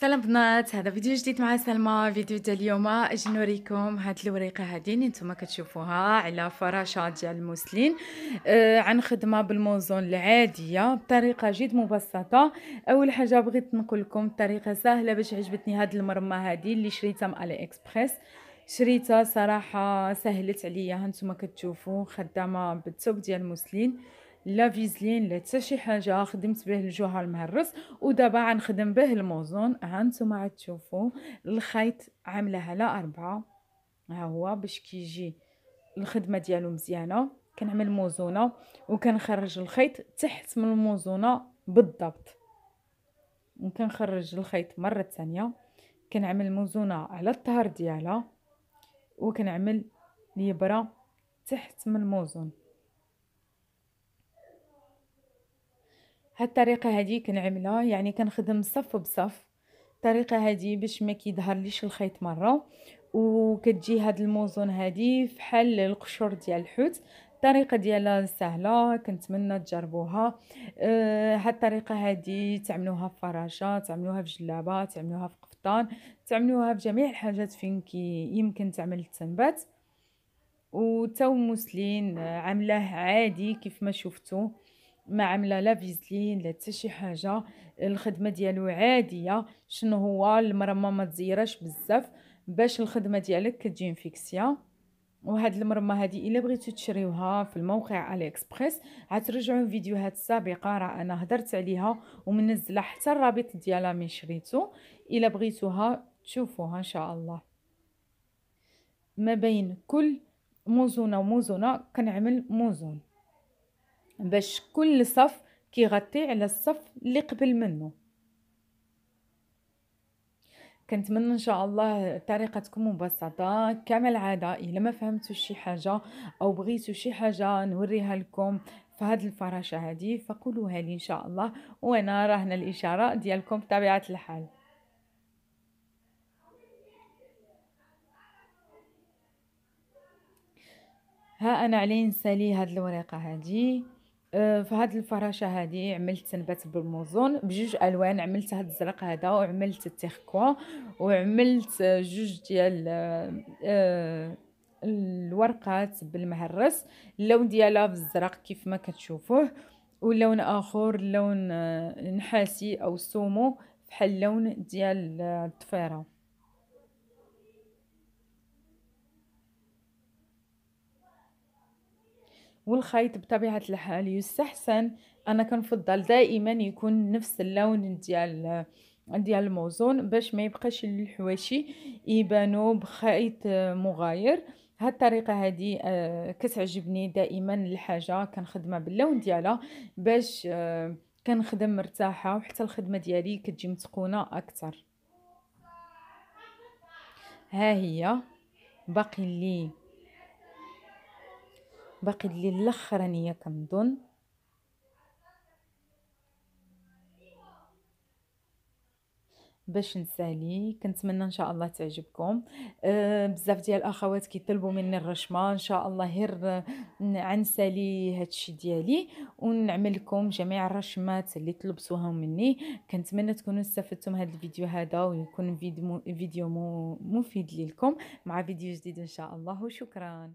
سلام بنات هذا فيديو جديد مع سلمى فيديو ديال اليوم اجي نوريكم هاد الوريقه هادي اللي نتوما كتشوفوها على فراشه ديال المسلين آه عن خدمه بالموزون العاديه بطريقه جد مبسطه اول حاجه بغيت نقول لكم طريقه سهله باش عجبتني هاد المرمه هادي اللي شريتها من الي اكسبريس شريتها صراحه سهلت عليا ها نتوما كتشوفوا خدامه بالثوب ديال المسلين لا فيزلين لا حتى شي حاجه خدمت به الجوهر المهرس ودابا غنخدم به الموزون ها نتوما تشوفوا الخيط عامله على أربعة ها هو باش كيجي الخدمه ديالو مزيانه كنعمل موزونه وكنخرج الخيط تحت من الموزونه بالضبط وكنخرج الخيط مره ثانيه كنعمل الموزونه على الظهر ديالها وكنعمل الابره تحت من الموزون هالطريقة هادي كنعملها يعني كنخدم صف بصف الطريقة هادي باش ما كيظهرليش الخيط مرة وكتجي هاد الموزون هادي فحال القشور ديال الحوت الطريقه ديالها سهله كنتمنى تجربوها أه هاد الطريقه هادي تعملوها في فراشه تعملوها في جلابه تعملوها في قفطان تعملوها في جميع الحاجات فين كي يمكن تعمل التنبات وتو مسلين عاملاه عادي كيف ما شفتوا ما عامله لا فيزلين لا حتى شي حاجه الخدمه ديالو عاديه شنو هو المرمى ما تزيرش بزاف باش الخدمه ديالك كتجي انفيكسيا وهاد المرمى هادي الا بغيتو تشريوها في الموقع علي اكسبريس عاد ترجعوا الفيديوهات السابقه راه انا هدرت عليها ومنزله حتى الرابط ديالها من شريتو الا بغيتوها تشوفوها ان شاء الله ما بين كل موزونه وموزونه كنعمل موزون باش كل صف كيغطي على الصف اللي قبل منه كنتمنى ان شاء الله الطريقه تكون مبسطه كما العاده الا ما فهمتوا شي حاجه او بغيتوا شي حاجه نوريها لكم في هذه الفراشه هذه فقولوها لي ان شاء الله وانا راه هنا الاشاره ديالكم بطبيعه الحال ها انا علي نسالي هاد الورقه هذه آه، فهاد الفراشه هادي عملت سنبات بالموزون بجوج الوان عملت هاد الزرق هذا وعملت التيركوا وعملت جوج ديال آه، الورقات بالمهرس اللون ديالها في الزرق كيف ما كتشوفوه ولون اخر لون آه، نحاسي او سومو بحال اللون ديال الضفيره والخيط بطبيعة الحال يستحسن أنا كنفضل دائما يكون نفس اللون ديال ديال الموزون باش ما يبقاش الحواشي يبانو بخيط مغاير هاد الطريقه هادي آه، كتعجبني دائما الحاجه كنخدمها باللون ديالها باش آه، كنخدم مرتاحه وحتى الخدمه ديالي كتجي متقونه اكثر ها هي باقي لي باقي لي الاخر انايا كنظن باش نسالي كنتمنى ان شاء الله تعجبكم أه بزاف ديال الاخوات كيطلبوا مني الرشمه ان شاء الله غير عنسالي هادشي ديالي ونعمل لكم جميع الرشمات اللي طلبتوها مني كنتمنى تكونوا استفدتم هذا الفيديو هذا ويكون فيديو مفيد لكم مع فيديو جديد ان شاء الله وشكرا